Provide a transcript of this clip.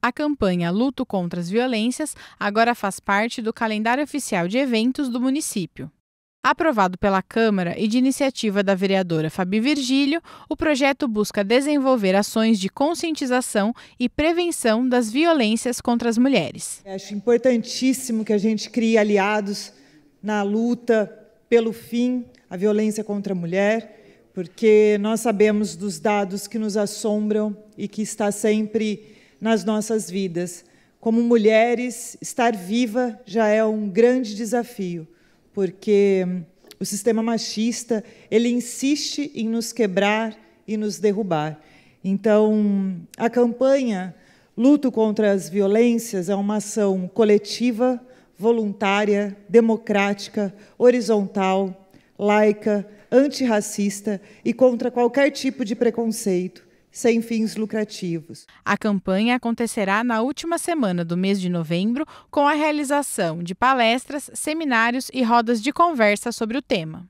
A campanha Luto contra as Violências agora faz parte do calendário oficial de eventos do município. Aprovado pela Câmara e de iniciativa da vereadora Fabi Virgílio, o projeto busca desenvolver ações de conscientização e prevenção das violências contra as mulheres. acho importantíssimo que a gente crie aliados na luta pelo fim à violência contra a mulher porque nós sabemos dos dados que nos assombram e que está sempre nas nossas vidas. Como mulheres, estar viva já é um grande desafio, porque hum, o sistema machista, ele insiste em nos quebrar e nos derrubar. Então, a campanha Luto contra as Violências é uma ação coletiva, voluntária, democrática, horizontal, laica, antirracista e contra qualquer tipo de preconceito, sem fins lucrativos. A campanha acontecerá na última semana do mês de novembro, com a realização de palestras, seminários e rodas de conversa sobre o tema.